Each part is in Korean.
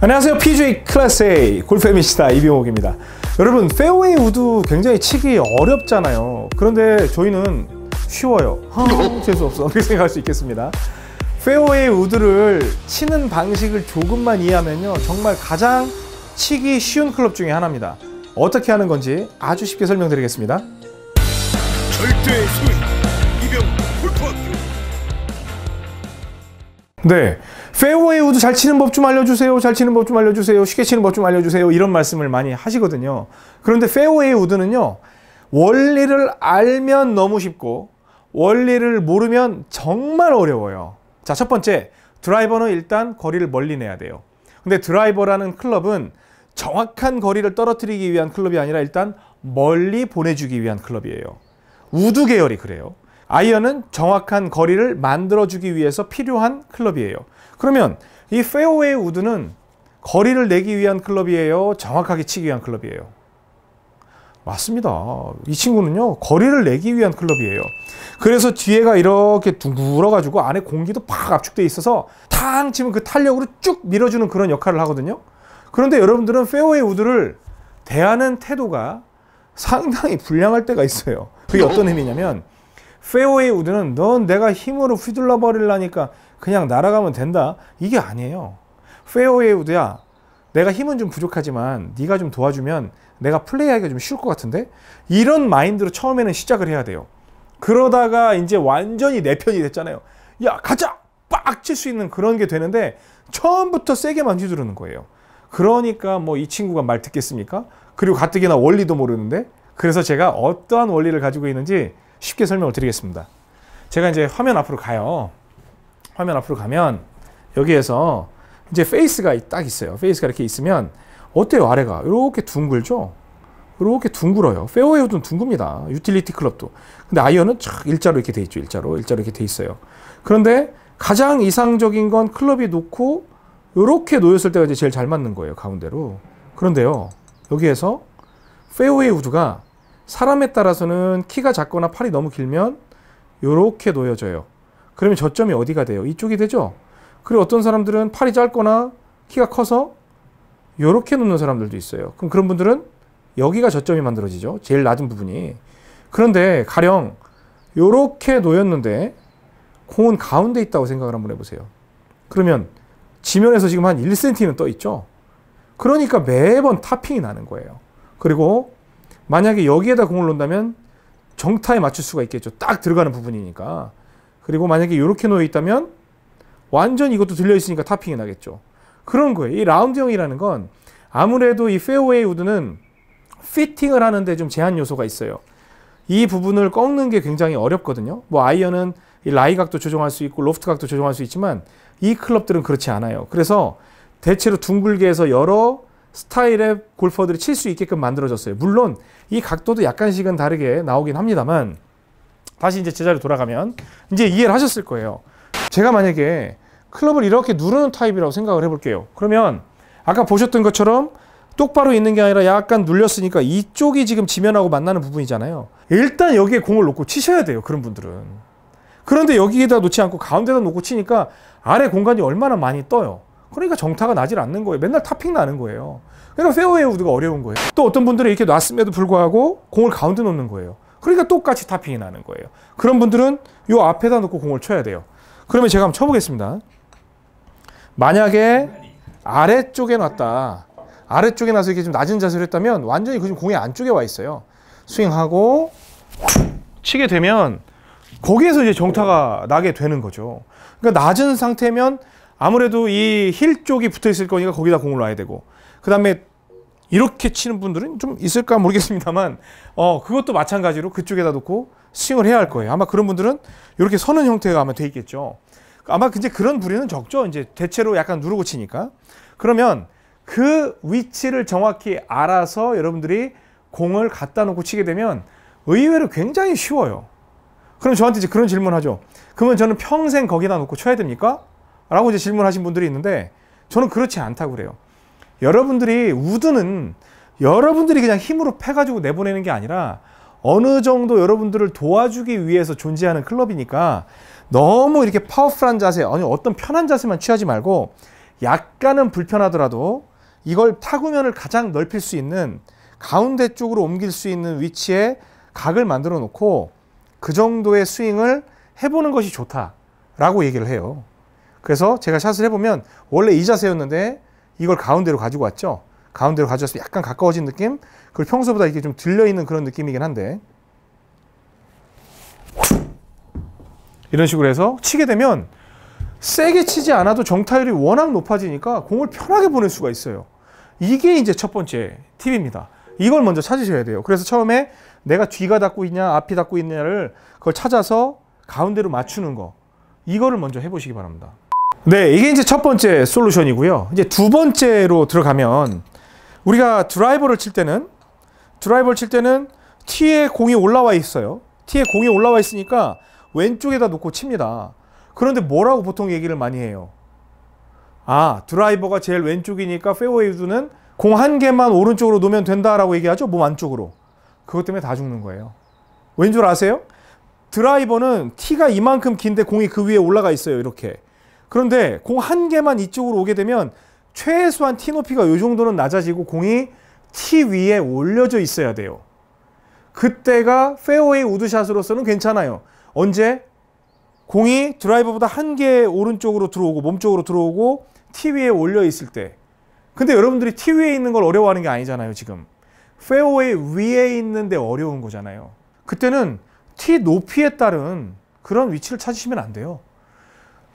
안녕하세요 PJ 클래스 A 골프 MC다 이병옥입니다 여러분 페어웨이 우드 굉장히 치기 어렵잖아요 그런데 저희는 쉬워요 재수없어 어. 그렇게 생각할 수 있겠습니다 페어웨이 우드를 치는 방식을 조금만 이해하면요 정말 가장 치기 쉬운 클럽 중에 하나입니다 어떻게 하는 건지 아주 쉽게 설명드리겠습니다 절대 네. 페어웨이 우드 잘 치는 법 좀 알려주세요. 잘 치는 법 좀 알려주세요. 쉽게 치는 법 좀 알려주세요. 이런 말씀을 많이 하시거든요. 그런데 페어웨이 우드는요. 원리를 알면 너무 쉽고 원리를 모르면 정말 어려워요. 자, 첫 번째. 드라이버는 일단 거리를 멀리 내야 돼요. 근데 드라이버라는 클럽은 정확한 거리를 떨어뜨리기 위한 클럽이 아니라 일단 멀리 보내주기 위한 클럽이에요. 우드 계열이 그래요. 아이언은 정확한 거리를 만들어주기 위해서 필요한 클럽이에요. 그러면 이 페어웨이 우드는 거리를 내기 위한 클럽이에요? 정확하게 치기 위한 클럽이에요? 맞습니다. 이 친구는요. 거리를 내기 위한 클럽이에요. 그래서 뒤에가 이렇게 둥글어가지고 안에 공기도 팍 압축돼 있어서 탕 치면 그 탄력으로 쭉 밀어주는 그런 역할을 하거든요. 그런데 여러분들은 페어웨이 우드를 대하는 태도가 상당히 불량할 때가 있어요. 그게 어떤 의미냐면 페어웨이 우드는 넌 내가 힘으로 휘둘러 버리려니까 그냥 날아가면 된다. 이게 아니에요. 페어웨이 우드야. 내가 힘은 좀 부족하지만 네가 좀 도와주면 내가 플레이하기가 좀 쉬울 것 같은데 이런 마인드로 처음에는 시작을 해야 돼요. 그러다가 이제 완전히 내 편이 됐잖아요. 야 가자 빡칠 수 있는 그런 게 되는데 처음부터 세게만 휘두르는 거예요. 그러니까 뭐 이 친구가 말 듣겠습니까? 그리고 가뜩이나 원리도 모르는데 그래서 제가 어떠한 원리를 가지고 있는지 쉽게 설명을 드리겠습니다. 제가 이제 화면 앞으로 가요. 화면 앞으로 가면 여기에서 이제 페이스가 딱 있어요. 페이스가 이렇게 있으면 어때요? 아래가 이렇게 둥글죠? 이렇게 둥글어요. 페어웨이우드는 둥굽니다. 유틸리티 클럽도. 근데 아이언은 쫙 일자로 이렇게 돼 있죠. 일자로 일자로 이렇게 돼 있어요. 그런데 가장 이상적인 건 클럽이 놓고 이렇게 놓였을 때가 이제 제일 잘 맞는 거예요. 가운데로. 그런데요. 여기에서 페어웨이 우드가 사람에 따라서는 키가 작거나 팔이 너무 길면 이렇게 놓여져요. 그러면 저점이 어디가 돼요? 이쪽이 되죠? 그리고 어떤 사람들은 팔이 짧거나 키가 커서 이렇게 놓는 사람들도 있어요. 그럼 그런 분들은 여기가 저점이 만들어지죠. 제일 낮은 부분이. 그런데 가령 이렇게 놓였는데 공은 가운데 있다고 생각을 한번 해보세요. 그러면 지면에서 지금 한 1cm는 떠 있죠. 그러니까 매번 탑핑이 나는 거예요. 그리고 만약에 여기에다 공을 놓는다면 정타에 맞출 수가 있겠죠. 딱 들어가는 부분이니까. 그리고 만약에 이렇게 놓여 있다면 완전 이것도 들려 있으니까 타핑이 나겠죠. 그런 거예요. 이 라운드형이라는 건 아무래도 이 페어웨이 우드는 피팅을 하는데 좀 제한 요소가 있어요. 이 부분을 꺾는 게 굉장히 어렵거든요. 뭐 아이언은 이 라이 각도 조정할 수 있고 로프트 각도 조정할 수 있지만 이 클럽들은 그렇지 않아요. 그래서 대체로 둥글게 해서 여러 스타일의 골퍼들이 칠 수 있게끔 만들어졌어요. 물론 이 각도도 약간씩은 다르게 나오긴 합니다만 다시 이제 제자리로 돌아가면 이제 이해를 하셨을 거예요. 제가 만약에 클럽을 이렇게 누르는 타입이라고 생각을 해볼게요. 그러면 아까 보셨던 것처럼 똑바로 있는 게 아니라 약간 눌렸으니까 이쪽이 지금 지면하고 만나는 부분이잖아요. 일단 여기에 공을 놓고 치셔야 돼요. 그런 분들은. 그런데 여기에다 놓지 않고 가운데다 놓고 치니까 아래 공간이 얼마나 많이 떠요. 그러니까 정타가 나질 않는 거예요. 맨날 타핑 나는 거예요. 그러니까 페어웨이 우드가 어려운 거예요. 또 어떤 분들은 이렇게 놨음에도 불구하고 공을 가운데 놓는 거예요. 그러니까 똑같이 타핑이 나는 거예요. 그런 분들은 이 앞에다 놓고 공을 쳐야 돼요. 그러면 제가 한번 쳐보겠습니다. 만약에 아래쪽에 놨다. 아래쪽에 놔서 이렇게 좀 낮은 자세로 했다면 완전히 그 공이 안쪽에 와 있어요. 스윙하고 치게 되면 거기에서 이제 정타가 나게 되는 거죠. 그러니까 낮은 상태면 아무래도 이 힐 쪽이 붙어 있을 거니까 거기다 공을 놔야 되고 그 다음에 이렇게 치는 분들은 좀 있을까 모르겠습니다만 어 그것도 마찬가지로 그쪽에다 놓고 스윙을 해야 할 거예요 아마 그런 분들은 이렇게 서는 형태가 아마 돼 있겠죠 아마 이제 그런 부리는 적죠 이제 대체로 약간 누르고 치니까 그러면 그 위치를 정확히 알아서 여러분들이 공을 갖다 놓고 치게 되면 의외로 굉장히 쉬워요 그럼 저한테 이제 그런 질문 하죠 그러면 저는 평생 거기다 놓고 쳐야 됩니까? 라고 이제 질문하신 분들이 있는데 저는 그렇지 않다고 그래요. 여러분들이 우드는 여러분들이 그냥 힘으로 패가지고 내보내는 게 아니라 어느 정도 여러분들을 도와주기 위해서 존재하는 클럽이니까 너무 이렇게 파워풀한 자세, 아니 어떤 편한 자세만 취하지 말고 약간은 불편하더라도 이걸 타구면을 가장 넓힐 수 있는 가운데 쪽으로 옮길 수 있는 위치에 각을 만들어 놓고 그 정도의 스윙을 해보는 것이 좋다라고 얘기를 해요. 그래서 제가 샷을 해보면 원래 이 자세였는데 이걸 가운데로 가지고 왔죠. 가운데로 가져와서 약간 가까워진 느낌? 그리고 평소보다 이게 좀 들려있는 그런 느낌이긴 한데 이런 식으로 해서 치게 되면 세게 치지 않아도 정타율이 워낙 높아지니까 공을 편하게 보낼 수가 있어요. 이게 이제 첫 번째 팁입니다. 이걸 먼저 찾으셔야 돼요. 그래서 처음에 내가 뒤가 닿고 있냐 앞이 닿고 있냐를 그걸 찾아서 가운데로 맞추는 거 이거를 먼저 해보시기 바랍니다. 네, 이게 이제 첫 번째 솔루션이고요. 이제 두 번째로 들어가면 우리가 드라이버를 칠 때는 드라이버를 칠 때는 T에 공이 올라와 있어요. T에 공이 올라와 있으니까 왼쪽에다 놓고 칩니다. 그런데 뭐라고 보통 얘기를 많이 해요? 아, 드라이버가 제일 왼쪽이니까 페어웨이드는 우공한 개만 오른쪽으로 놓으면 된다라고 얘기하죠. 몸 안쪽으로. 그것 때문에 다 죽는 거예요. 왼줄 아세요? 드라이버는 T가 이만큼 긴데 공이 그 위에 올라가 있어요. 이렇게. 그런데 공 한 개만 이쪽으로 오게 되면 최소한 티 높이가 이 정도는 낮아지고 공이 티 위에 올려져 있어야 돼요. 그때가 페어웨이 우드샷으로서는 괜찮아요. 언제? 공이 드라이버보다 한 개 오른쪽으로 들어오고 몸쪽으로 들어오고 티 위에 올려 있을 때. 근데 여러분들이 티 위에 있는 걸 어려워하는 게 아니잖아요, 지금. 페어웨이 위에 있는데 어려운 거잖아요. 그때는 티 높이에 따른 그런 위치를 찾으시면 안 돼요.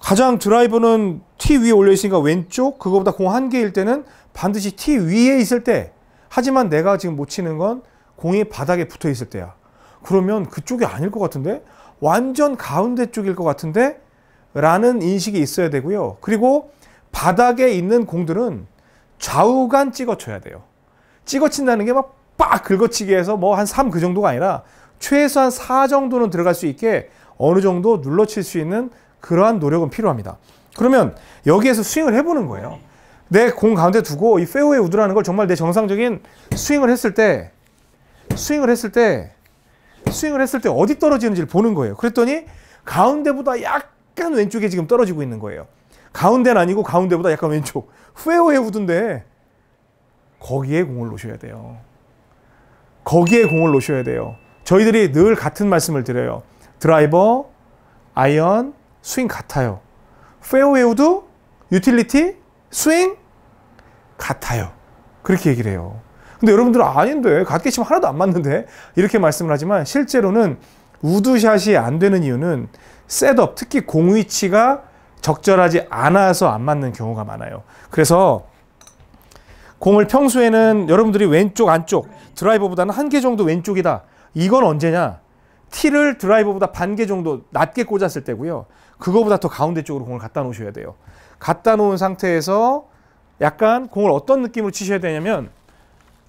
가장 드라이버는 티 위에 올려 있으니까 왼쪽 그거보다 공 한 개일 때는 반드시 티 위에 있을 때 하지만 내가 지금 못 치는 건 공이 바닥에 붙어 있을 때야 그러면 그쪽이 아닐 것 같은데 완전 가운데 쪽일 것 같은데 라는 인식이 있어야 되고요 그리고 바닥에 있는 공들은 좌우간 찍어쳐야 돼요 찍어친다는 게 막 빡 긁어치기 해서 뭐 한 3 그 정도가 아니라 최소한 4 정도는 들어갈 수 있게 어느 정도 눌러칠 수 있는 그러한 노력은 필요합니다. 그러면 여기에서 스윙을 해보는 거예요. 내 공 가운데 두고 이 페어웨이 우드라는 걸 정말 내 정상적인 스윙을 했을 때 스윙을 했을 때 스윙을 했을 때 어디 떨어지는지를 보는 거예요. 그랬더니 가운데보다 약간 왼쪽에 지금 떨어지고 있는 거예요. 가운데는 아니고 가운데보다 약간 왼쪽. 페어웨이 우드인데 거기에 공을 놓으셔야 돼요. 거기에 공을 놓으셔야 돼요. 저희들이 늘 같은 말씀을 드려요. 드라이버, 아이언, 스윙 같아요. 페어웨이 우드, 유틸리티, 스윙 같아요. 그렇게 얘기를 해요. 근데 여러분들 아닌데 같게 치면 하나도 안 맞는데 이렇게 말씀을 하지만 실제로는 우드샷이 안 되는 이유는 셋업 특히 공 위치가 적절하지 않아서 안 맞는 경우가 많아요. 그래서 공을 평소에는 여러분들이 왼쪽 안쪽 드라이버보다는 한 개 정도 왼쪽이다. 이건 언제냐? 티를 드라이버보다 반 개 정도 낮게 꽂았을 때고요. 그거보다 더 가운데 쪽으로 공을 갖다 놓으셔야 돼요. 갖다 놓은 상태에서 약간 공을 어떤 느낌으로 치셔야 되냐면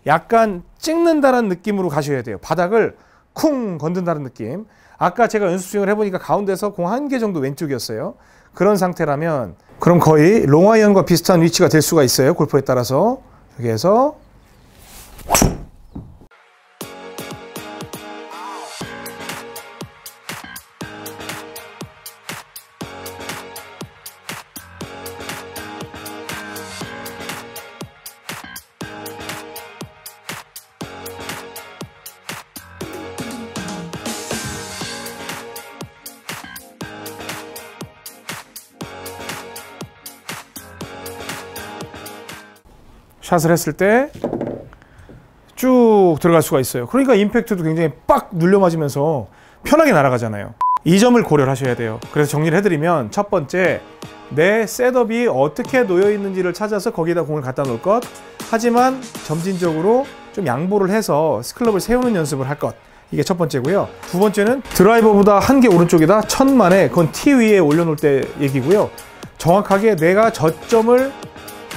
약간 찍는다는 느낌으로 가셔야 돼요. 바닥을 쿵 건든다는 느낌. 아까 제가 연습 스윙을 해보니까 가운데서 공 한 개 정도 왼쪽이었어요. 그런 상태라면 그럼 거의 롱아이언과 비슷한 위치가 될 수가 있어요. 골프에 따라서. 여기에서 샷을 했을 때 쭉 들어갈 수가 있어요. 그러니까 임팩트도 굉장히 빡 눌려 맞으면서 편하게 날아가잖아요. 이 점을 고려를 하셔야 돼요. 그래서 정리를 해드리면 첫 번째 내 셋업이 어떻게 놓여 있는지를 찾아서 거기다 공을 갖다 놓을 것 하지만 점진적으로 좀 양보를 해서 스클럽을 세우는 연습을 할 것. 이게 첫 번째고요. 두 번째는 드라이버보다 한 개 오른쪽이다. 천만에 그건 티 위에 올려놓을 때 얘기고요. 정확하게 내가 저점을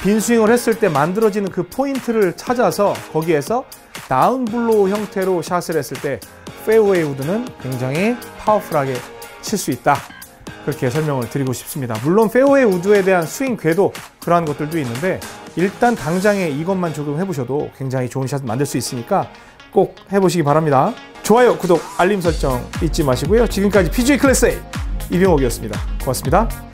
빈스윙을 했을 때 만들어지는 그 포인트를 찾아서 거기에서 다운블로우 형태로 샷을 했을 때 페어웨이 우드는 굉장히 파워풀하게 칠 수 있다 그렇게 설명을 드리고 싶습니다 물론 페어웨이 우드에 대한 스윙 궤도 그러한 것들도 있는데 일단 당장에 이것만 조금 해보셔도 굉장히 좋은 샷 만들 수 있으니까 꼭 해보시기 바랍니다 좋아요 구독 알림 설정 잊지 마시고요 지금까지 PGA 클래스 의 이병옥이었습니다 고맙습니다